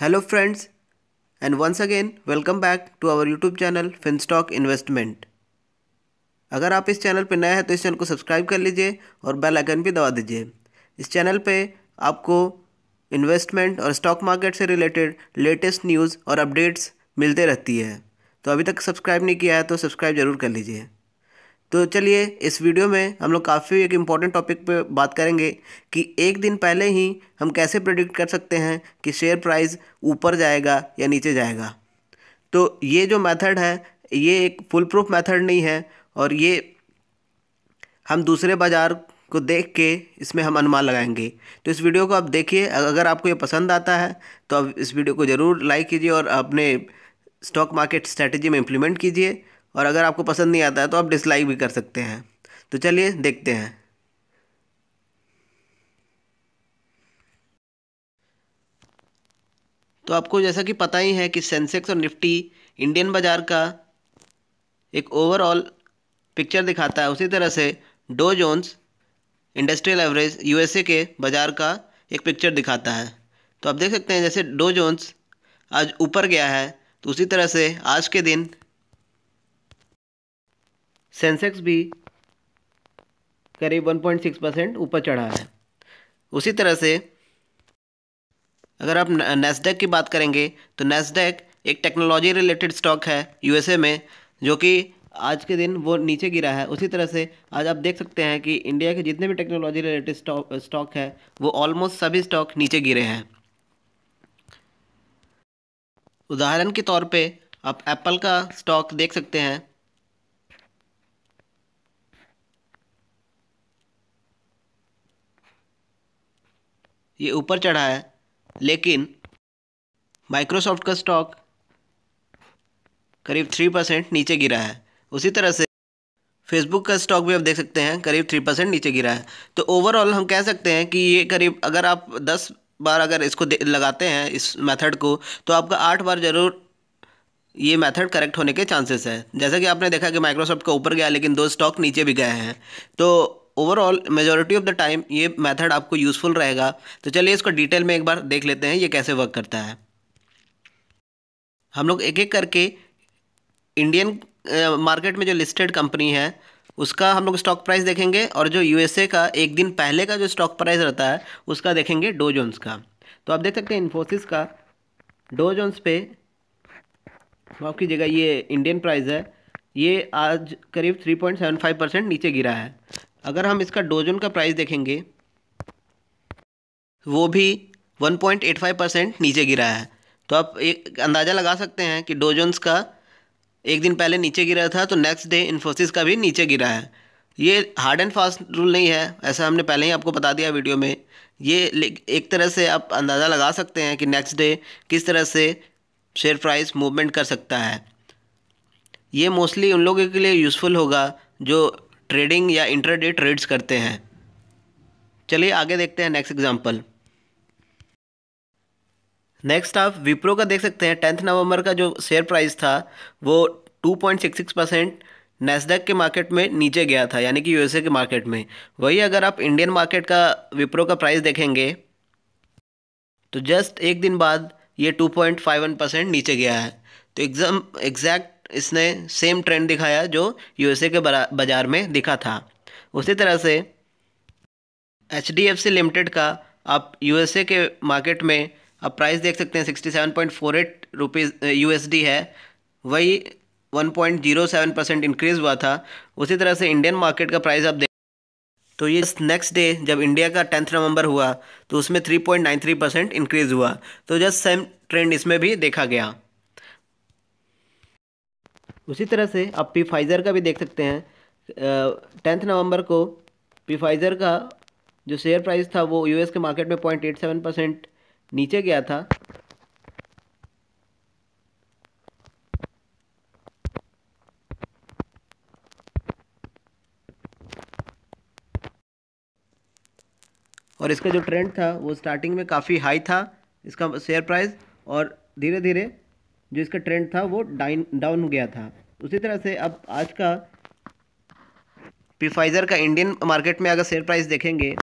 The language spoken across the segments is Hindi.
hello friends and once again welcome back to our YouTube channel Finstock investment अगर आप इस चैनल पर नए हैं तो इस चैनल को सब्सक्राइब कर लीजिए और बेल आइकन भी दबा दीजिए इस चैनल पे आपको इन्वेस्टमेंट और स्टॉक मार्केट से रिलेटेड लेटेस्ट न्यूज़ और अपडेट्स मिलते रहती है तो अभी तक सब्सक्राइब नहीं किया है तो सब्सक्राइब जरूर कर लीजिए तो चलिए इस वीडियो में हम लोग काफ़ी एक इम्पॉर्टेंट टॉपिक पे बात करेंगे कि एक दिन पहले ही हम कैसे प्रेडिक्ट कर सकते हैं कि शेयर प्राइस ऊपर जाएगा या नीचे जाएगा तो ये जो मेथड है ये एक फुल प्रूफ मेथड नहीं है और ये हम दूसरे बाज़ार को देख के इसमें हम अनुमान लगाएंगे तो इस वीडियो को आप देखिए अगर आपको ये पसंद आता है तो आप इस वीडियो को ज़रूर लाइक कीजिए और अपने स्टॉक मार्केट स्ट्रैटेजी में इम्प्लीमेंट कीजिए और अगर आपको पसंद नहीं आता है तो आप डिसलाइक भी कर सकते हैं तो चलिए देखते हैं तो आपको जैसा कि पता ही है कि सेंसेक्स और निफ्टी इंडियन बाज़ार का एक ओवरऑल पिक्चर दिखाता है उसी तरह से Dow Jones Industrial Average USA के बाज़ार का एक पिक्चर दिखाता है तो आप देख सकते हैं जैसे डो जोन्स आज ऊपर गया है तो उसी तरह से आज के दिन सेंसेक्स भी करीब 1.6 परसेंट ऊपर चढ़ा है उसी तरह से अगर आप नेस्डेक की बात करेंगे तो नेस्डेक एक टेक्नोलॉजी रिलेटेड स्टॉक है यूएसए में जो कि आज के दिन वो नीचे गिरा है उसी तरह से आज आप देख सकते हैं कि इंडिया के जितने भी टेक्नोलॉजी रिलेटेड स्टॉक है वो ऑलमोस्ट सभी स्टॉक नीचे गिरे हैं उदाहरण के तौर पे आप एप्पल का स्टॉक देख सकते हैं ये ऊपर चढ़ा है लेकिन माइक्रोसॉफ्ट का स्टॉक करीब थ्री परसेंट नीचे गिरा है उसी तरह से फेसबुक का स्टॉक भी आप देख सकते हैं करीब थ्री परसेंट नीचे गिरा है तो ओवरऑल हम कह सकते हैं कि ये करीब अगर आप दस बार अगर इसको लगाते हैं इस मेथड को तो आपका आठ बार ज़रूर ये मेथड करेक्ट होने के चांसेस है जैसा कि आपने देखा कि माइक्रोसॉफ्ट का ऊपर गया लेकिन दो स्टॉक नीचे भी गए हैं तो overall majority of the time ये मेथड आपको यूज़फुल रहेगा तो चलिए इसको डिटेल में एक बार देख लेते हैं ये कैसे वर्क करता है हम लोग एक एक करके इंडियन मार्केट में जो लिस्टेड कंपनी है उसका हम लोग स्टॉक प्राइस देखेंगे और जो यूएसए का एक दिन पहले का जो स्टॉक प्राइस रहता है उसका देखेंगे डो जोन्स का तो आप देख सकते हैं इन्फोसिस का डो जोन्स पे माफ़ कीजिएगा ये इंडियन प्राइस है ये आज करीब 3.75 परसेंट नीचे गिरा है अगर हम इसका डोजन का प्राइस देखेंगे वो भी 1.85 परसेंट नीचे गिरा है तो आप एक अंदाज़ा लगा सकते हैं कि डोजोन्स का एक दिन पहले नीचे गिरा था तो नेक्स्ट डे इन्फोसिस का भी नीचे गिरा है ये हार्ड एंड फास्ट रूल नहीं है ऐसा हमने पहले ही आपको बता दिया वीडियो में ये एक तरह से आप अंदाज़ा लगा सकते हैं कि नेक्स्ट डे किस तरह से शेयर प्राइस मूवमेंट कर सकता है ये मोस्टली उन लोगों के लिए यूज़फुल होगा जो ट्रेडिंग या इंटरडे ट्रेड्स करते हैं चलिए आगे देखते हैं नेक्स्ट एग्जाम्पल नेक्स्ट आप विप्रो का देख सकते हैं टेंथ नवंबर का जो शेयर प्राइस था वो 2.66 परसेंट नेस्डेक के मार्केट में नीचे गया था यानी कि यूएसए के मार्केट में वही अगर आप इंडियन मार्केट का विप्रो का प्राइस देखेंगे तो जस्ट एक दिन बाद ये 2.51 परसेंट नीचे गया है तो एग्जाम एग्जैक्ट इसने सेम ट्रेंड दिखाया जो यूएसए के बाज़ार में दिखा था उसी तरह से H D F C limited का आप यूएसए के मार्केट में आप प्राइस देख सकते हैं sixty seven point four eight rupees यू है वही one point zero seven percent increase हुआ था उसी तरह से इंडियन मार्केट का प्राइस आप देख तो ये नेक्स्ट डे जब इंडिया का टेंथ नवंबर हुआ तो उसमें three point nine three percent increase हुआ तो जस्ट सेम ट्रेंड इसमें भी देखा गया उसी तरह से आप पी फाइज़र का भी देख सकते हैं टेंथ नवंबर को पीफाइज़र का जो शेयर प्राइस था वो यूएस के मार्केट में पॉइंट एट सेवन परसेंट नीचे गया था और इसका जो ट्रेंड था वो स्टार्टिंग में काफ़ी हाई था इसका शेयर प्राइस और धीरे धीरे जो इसका ट्रेंड था वो डाइन डाउन हो गया था उसी तरह से अब आज का पिफाइज़र का इंडियन मार्केट में अगर शेयर प्राइस देखेंगे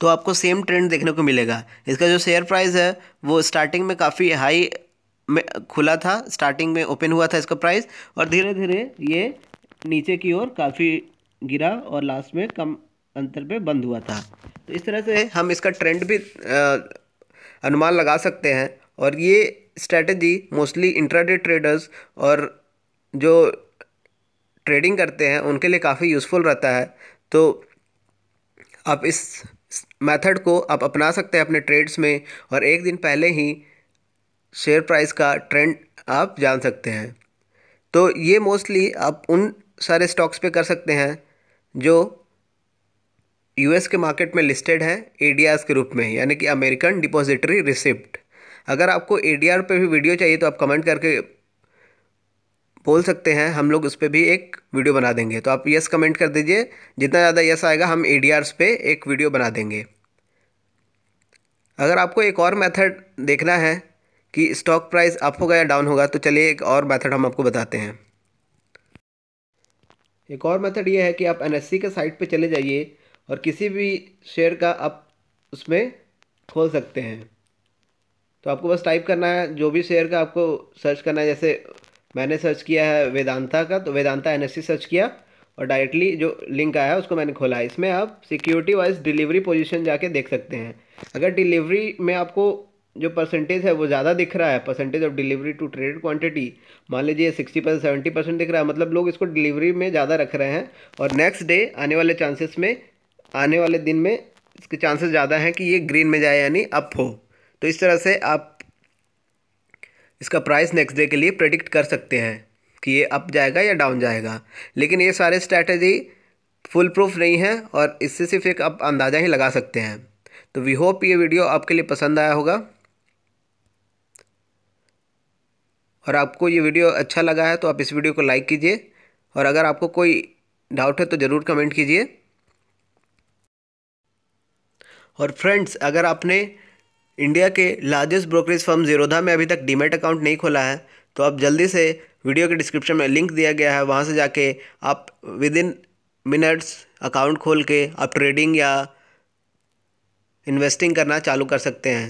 तो आपको सेम ट्रेंड देखने को मिलेगा इसका जो शेयर प्राइस है वो स्टार्टिंग में काफ़ी हाई में खुला था स्टार्टिंग में ओपन हुआ था इसका प्राइस और धीरे धीरे ये नीचे की ओर काफ़ी गिरा और लास्ट में कम अंतर पे बंद हुआ था तो इस तरह से हम इसका ट्रेंड भी आ, अनुमान लगा सकते हैं और ये स्ट्रैटेजी मोस्टली इंट्राडे ट्रेडर्स और जो ट्रेडिंग करते हैं उनके लिए काफ़ी यूज़फुल रहता है तो आप इस मेथड को आप अपना सकते हैं अपने ट्रेड्स में और एक दिन पहले ही शेयर प्राइस का ट्रेंड आप जान सकते हैं तो ये मोस्टली आप उन सारे स्टॉक्स पे कर सकते हैं जो यूएस के मार्केट में लिस्टेड हैं एडियाज़ के रूप में यानी कि अमेरिकन डिपॉजिटरी रिसिप्ट अगर आपको ए डी आर पर भी वीडियो चाहिए तो आप कमेंट करके बोल सकते हैं हम लोग उस पर भी एक वीडियो बना देंगे तो आप यस कमेंट कर दीजिए जितना ज़्यादा यस आएगा हम ए डी आर पर एक वीडियो बना देंगे अगर आपको एक और मेथड देखना है कि स्टॉक प्राइस अप होगा या डाउन होगा तो चलिए एक और मेथड हम आपको बताते हैं एक और मेथड ये है कि आप एन के साइट पे चले जाइए और किसी भी शेयर का आप उसमें खोल सकते हैं तो आपको बस टाइप करना है जो भी शेयर का आपको सर्च करना है जैसे मैंने सर्च किया है वेदांता का तो वेदांता एन सर्च किया और डायरेक्टली जो लिंक आया है उसको मैंने खोला है इसमें आप सिक्योरिटी वाइज डिलीवरी पोजीशन जाके देख सकते हैं अगर डिलीवरी में आपको जो परसेंटेज है वो ज़्यादा दिख रहा है percentage of delivery to traded quantity मान लीजिए सिक्सटी परसेंट सेवेंटी परसेंट दिख रहा है मतलब लोग इसको डिलीवरी में ज़्यादा रख रहे हैं और नेक्स्ट डे आने वाले चांसेस में आने वाले दिन में इसके चांसेस ज़्यादा हैं कि ये ग्रीन में जाए यानी अप हो तो इस तरह से आप इसका प्राइस नेक्स्ट डे के लिए प्रेडिक्ट कर सकते हैं कि ये अप जाएगा या डाउन जाएगा लेकिन ये सारे स्ट्रैटेजी फुल प्रूफ नहीं है और इससे सिर्फ एक आप अंदाज़ा ही लगा सकते हैं तो वी होप ये वीडियो आपके लिए पसंद आया होगा और आपको ये वीडियो अच्छा लगा है तो आप इस वीडियो को लाइक कीजिए और अगर आपको कोई डाउट है तो ज़रूर कमेंट कीजिए और फ्रेंड्स अगर आपने इंडिया के लार्जेस्ट ब्रोकरेज फर्म जीरोधा में अभी तक डीमेट अकाउंट नहीं खोला है तो आप जल्दी से वीडियो के डिस्क्रिप्शन में लिंक दिया गया है वहाँ से जाके आप विद इन मिनट्स अकाउंट खोल के आप ट्रेडिंग या इन्वेस्टिंग करना चालू कर सकते हैं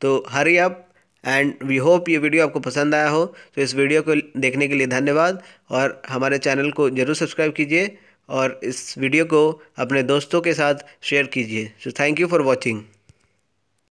तो hurry up and we hope ये वीडियो आपको पसंद आया हो तो इस वीडियो को देखने के लिए धन्यवाद और हमारे चैनल को ज़रूर सब्सक्राइब कीजिए और इस वीडियो को अपने दोस्तों के साथ शेयर कीजिए so thank you for watching